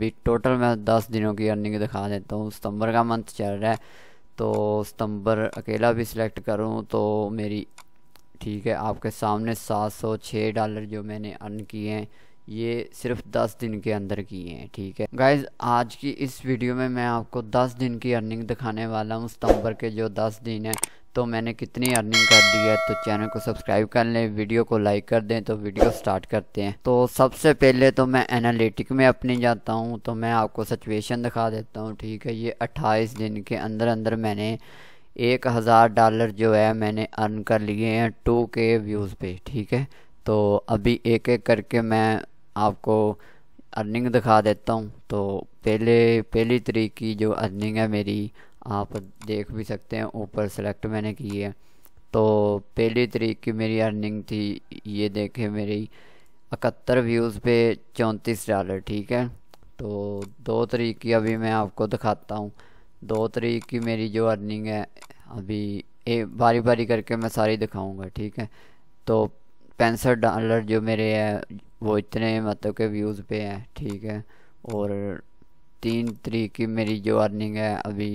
भी टोटल मैं दस दिनों की अर्निंग दिखा देता हूँ सितंबर का मंथ चल रहा है तो सितंबर अकेला भी सिलेक्ट करूँ तो मेरी ठीक है आपके सामने सात सौ छः डॉलर जो मैंने अर्न किए हैं ये सिर्फ दस दिन के अंदर किए हैं ठीक है गाइज आज की इस वीडियो में मैं आपको दस दिन की अर्निंग दिखाने वाला हूँ सितंबर के जो दस दिन हैं तो मैंने कितनी अर्निंग कर ली है तो चैनल को सब्सक्राइब कर लें वीडियो को लाइक कर दें तो वीडियो स्टार्ट करते हैं तो सबसे पहले तो मैं एनालिटिक में अपनी जाता हूँ तो मैं आपको सिचुएशन दिखा देता हूँ ठीक है ये 28 दिन के अंदर अंदर मैंने एक हज़ार डॉलर जो है मैंने अर्न कर लिए हैं टू के व्यूज़ पे ठीक है तो अभी एक एक करके मैं आपको अर्निंग दिखा देता हूँ तो पहले पहली तरीक की जो अर्निंग है मेरी आप देख भी सकते हैं ऊपर सेलेक्ट मैंने की है तो पहली तरीक की मेरी अर्निंग थी ये देखें मेरी इकहत्तर व्यूज़ पे चौंतीस डॉलर ठीक है तो दो तरीक की अभी मैं आपको दिखाता हूँ दो तरीक की मेरी जो अर्निंग है अभी ए बारी बारी करके मैं सारी दिखाऊंगा ठीक है तो पैंसठ डॉलर जो मेरे है वो इतने मतलब के व्यूज़ पे है ठीक है और तीन तरीक की मेरी जो अर्निंग है अभी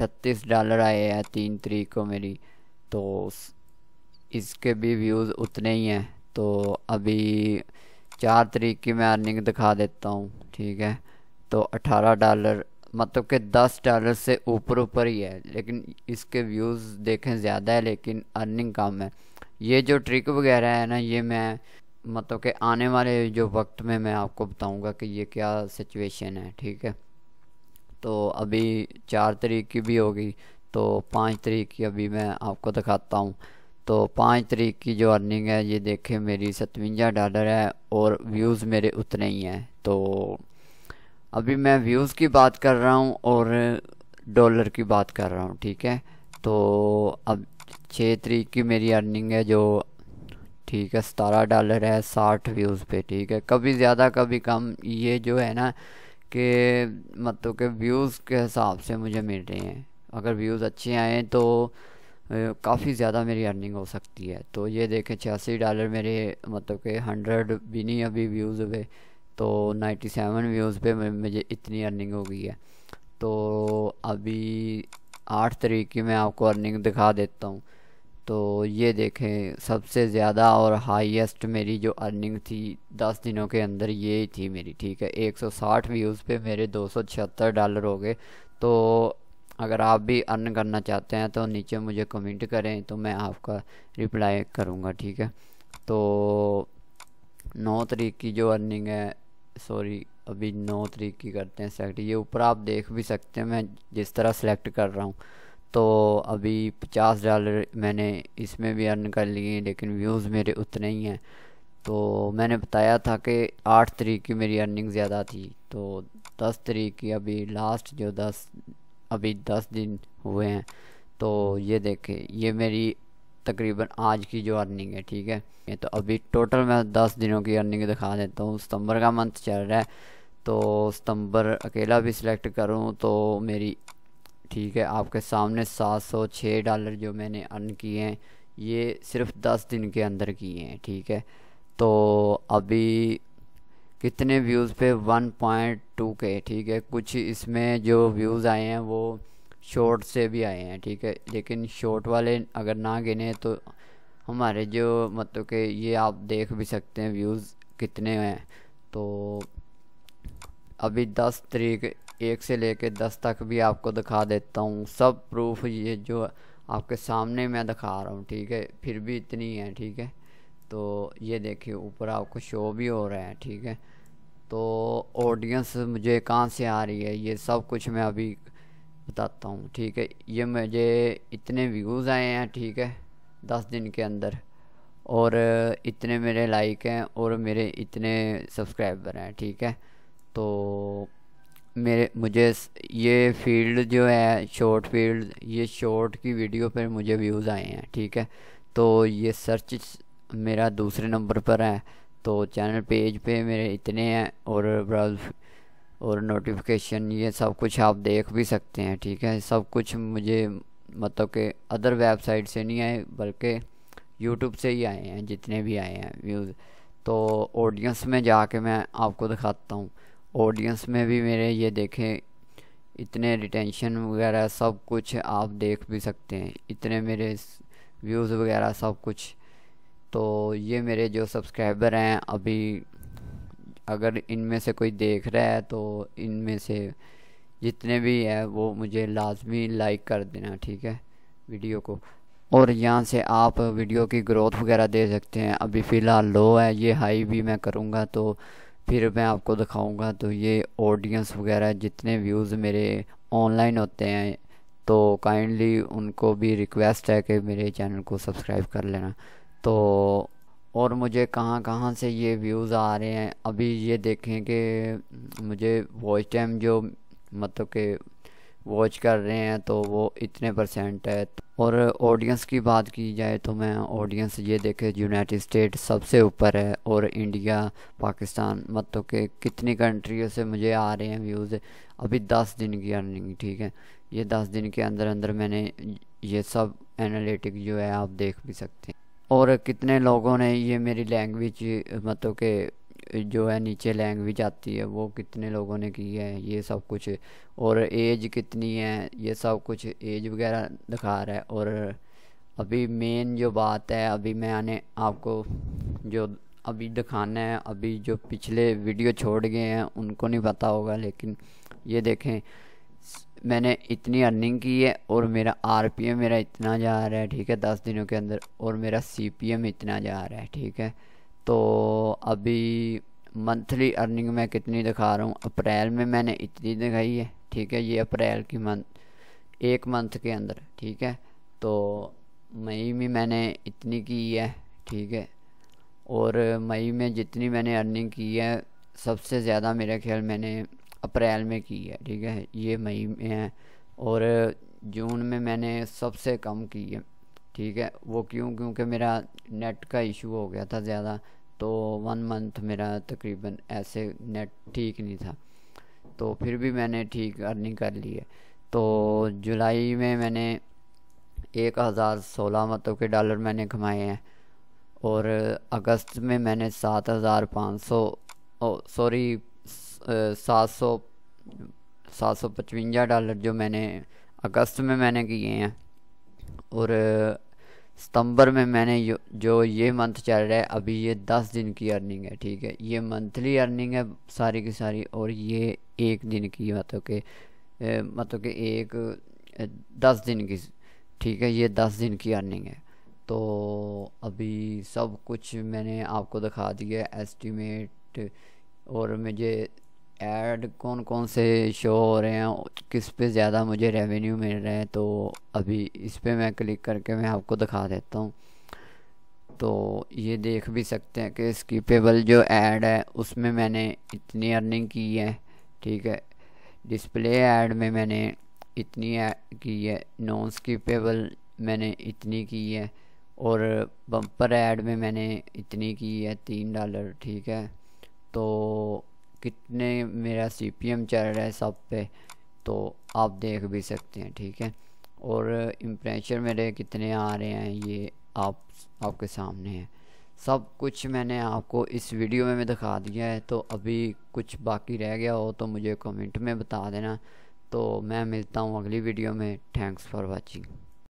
अठतीस डॉलर आए हैं तीन तरीक को मेरी तो इसके भी व्यूज़ उतने ही हैं तो अभी चार तरीक की मैं अर्निंग दिखा देता हूँ ठीक है तो अठारह डॉलर मतलब कि दस डॉलर से ऊपर ऊपर ही है लेकिन इसके व्यूज़ देखें ज़्यादा है लेकिन अर्निंग कम है ये जो ट्रिक वगैरह है ना ये मैं मतलब कि आने वाले जो वक्त में मैं आपको बताऊंगा कि ये क्या सिचुएशन है ठीक है तो अभी चार तरीक की भी होगी तो पाँच तरीक की अभी मैं आपको दिखाता हूँ तो पाँच तरीक की जो अर्निंग है ये देखें मेरी सतवंजा डॉलर है और व्यूज़ मेरे उतने ही हैं तो अभी मैं व्यूज़ की बात कर रहा हूँ और डॉलर की बात कर रहा हूँ ठीक है तो अब छः तरीक की मेरी अर्निंग है जो ठीक है सतारह डॉलर है साठ व्यूज़ पे ठीक है कभी ज़्यादा कभी कम ये जो है ना के मतलब के व्यूज़ के हिसाब से मुझे मिल रहे हैं अगर व्यूज़ अच्छे आए तो काफ़ी ज़्यादा मेरी अर्निंग हो सकती है तो ये देखें छियासी डॉलर मेरे मतलब के हंड्रेड भी नहीं अभी व्यूज़ हुए तो नाइन्टी सेवन व्यूज़ पे मुझे इतनी अर्निंग हो गई है तो अभी आठ तरीके मैं आपको अर्निंग दिखा देता हूँ तो ये देखें सबसे ज़्यादा और हाईएस्ट मेरी जो अर्निंग थी दस दिनों के अंदर ये थी मेरी ठीक है 160 व्यूज़ पे मेरे दो डॉलर हो गए तो अगर आप भी अर्न करना चाहते हैं तो नीचे मुझे कमेंट करें तो मैं आपका रिप्लाई करूँगा ठीक है तो नौ तरीक की जो अर्निंग है सॉरी अभी नौ तरीक की करते हैं सेलेक्ट ये ऊपर आप देख भी सकते हैं मैं जिस तरह सेलेक्ट कर रहा हूँ तो अभी पचास डॉलर मैंने इसमें भी अर्न कर लिए लेकिन व्यूज़ मेरे उतने ही हैं तो मैंने बताया था कि आठ तरीक की मेरी अर्निंग ज़्यादा थी तो दस तरीक की अभी लास्ट जो दस अभी दस दिन हुए हैं तो ये देखें ये मेरी तकरीबन आज की जो अर्निंग है ठीक है ये तो अभी टोटल मैं दस दिनों की अर्निंग दिखा देता हूँ सितंबर का मंथ चल रहा है तो सितंबर अकेला भी सिलेक्ट करूँ तो मेरी ठीक है आपके सामने सात सौ छः डॉलर जो मैंने अर्न किए हैं ये सिर्फ दस दिन के अंदर किए हैं ठीक है तो अभी कितने व्यूज़ पे 1.2 के ठीक है कुछ इसमें जो व्यूज़ आए हैं वो शॉर्ट से भी आए हैं ठीक है लेकिन शॉर्ट वाले अगर ना गिने तो हमारे जो मतलब के ये आप देख भी सकते हैं व्यूज़ कितने हैं तो अभी दस तरीक एक से लेके दस तक भी आपको दिखा देता हूँ सब प्रूफ ये जो आपके सामने मैं दिखा रहा हूँ ठीक है फिर भी इतनी है ठीक है तो ये देखिए ऊपर आपको शो भी हो रहा है ठीक है तो ऑडियंस मुझे कहाँ से आ रही है ये सब कुछ मैं अभी बताता हूँ ठीक है ये मुझे इतने व्यूज़ आए हैं ठीक है दस दिन के अंदर और इतने मेरे लाइक हैं और मेरे इतने सब्सक्राइबर हैं ठीक है तो मेरे मुझे ये फील्ड जो है शॉर्ट फील्ड ये शॉर्ट की वीडियो पर मुझे व्यूज़ आए हैं ठीक है तो ये सर्च मेरा दूसरे नंबर पर है तो चैनल पेज पे मेरे इतने हैं और और नोटिफिकेशन ये सब कुछ आप देख भी सकते हैं ठीक है सब कुछ मुझे मतलब कि अदर वेबसाइट से नहीं आए बल्कि यूट्यूब से ही आए हैं जितने भी आए हैं व्यूज़ तो ऑडियंस में जाके मैं आपको दिखाता हूँ ऑडियंस में भी मेरे ये देखें इतने रिटेंशन वगैरह सब कुछ आप देख भी सकते हैं इतने मेरे व्यूज़ वगैरह सब कुछ तो ये मेरे जो सब्सक्राइबर हैं अभी अगर इनमें से कोई देख रहा है तो इनमें से जितने भी है वो मुझे लाजमी लाइक कर देना ठीक है वीडियो को और यहाँ से आप वीडियो की ग्रोथ वगैरह दे सकते हैं अभी फ़िलहाल लो है ये हाई भी मैं करूँगा तो फिर मैं आपको दिखाऊंगा तो ये ऑडियंस वगैरह जितने व्यूज़ मेरे ऑनलाइन होते हैं तो काइंडली उनको भी रिक्वेस्ट है कि मेरे चैनल को सब्सक्राइब कर लेना तो और मुझे कहाँ कहाँ से ये व्यूज़ आ रहे हैं अभी ये देखें कि मुझे वॉइस टाइम जो मतलब के वॉच कर रहे हैं तो वो इतने परसेंट है और ऑडियंस की बात की जाए तो मैं ऑडियंस ये देखे यूनाइटेड स्टेट सबसे ऊपर है और इंडिया पाकिस्तान मतलब के कितनी कंट्रियों से मुझे आ रहे हैं व्यूज़ अभी दस दिन की अर्निंग ठीक है ये दस दिन के अंदर अंदर मैंने ये सब एनालिटिक जो है आप देख भी सकते हैं और कितने लोगों ने ये मेरी लैंग्वेज मतलब तो के जो है नीचे लैंग्वेज आती है वो कितने लोगों ने की है ये सब कुछ और एज कितनी है ये सब कुछ एज वगैरह दिखा रहा है और अभी मेन जो बात है अभी मैंने आपको जो अभी दिखाना है अभी जो पिछले वीडियो छोड़ गए हैं उनको नहीं पता होगा लेकिन ये देखें मैंने इतनी अर्निंग की है और मेरा आर पी एम मेरा इतना जा रहा है ठीक है दस दिनों के अंदर और मेरा सी पी एम इतना जा रहा है ठीक है तो अभी मंथली अर्निंग मैं कितनी दिखा रहा हूँ अप्रैल में मैंने इतनी दिखाई है ठीक है ये अप्रैल की मंथ एक मंथ के अंदर ठीक है तो मई में मैंने इतनी की है ठीक है और मई में जितनी मैंने अर्निंग की है सबसे ज़्यादा मेरे ख्याल मैंने अप्रैल में की है ठीक है ये मई में है और जून में मैंने सबसे कम की है ठीक है वो क्यों क्योंकि मेरा नेट का इशू हो गया था ज़्यादा तो वन मंथ मेरा तकरीबन ऐसे नेट ठीक नहीं था तो फिर भी मैंने ठीक अर्निंग कर ली है तो जुलाई में मैंने एक हज़ार सोलह मतलब के डॉलर मैंने कमाए हैं और अगस्त में मैंने सात हज़ार पाँच सौ सॉरी सात सौ सात सौ पचवंजा डॉलर जो मैंने अगस्त में मैंने किए हैं और सितंबर में मैंने जो ये मंथ चल रहा है अभी ये दस दिन की अर्निंग है ठीक है ये मंथली अर्निंग है सारी की सारी और ये एक दिन की मतलब के मतलब के एक दस दिन की ठीक है ये दस दिन की अर्निंग है तो अभी सब कुछ मैंने आपको दिखा दिया एस्टीमेट और मुझे ऐड कौन कौन से शो हो रहे हैं किस पे ज़्यादा मुझे रेवेन्यू मिल रहे हैं तो अभी इस पर मैं क्लिक करके मैं आपको दिखा देता हूँ तो ये देख भी सकते हैं कि स्कीपेबल जो ऐड है उसमें मैंने इतनी अर्निंग की है ठीक है डिस्प्ले ऐड में मैंने इतनी की है नॉन स्कीपेबल मैंने इतनी की है और बम्पर ऐड में मैंने इतनी की है तीन डॉलर ठीक है तो कितने मेरा सी चल रहा है सब पे तो आप देख भी सकते हैं ठीक है और इम्प्रेशर मेरे कितने आ रहे हैं ये आप आपके सामने है सब कुछ मैंने आपको इस वीडियो में, दिखा दिया है तो अभी कुछ बाकी रह गया हो तो मुझे कमेंट में बता देना तो मैं मिलता हूँ अगली वीडियो में थैंक्स फॉर वाचिंग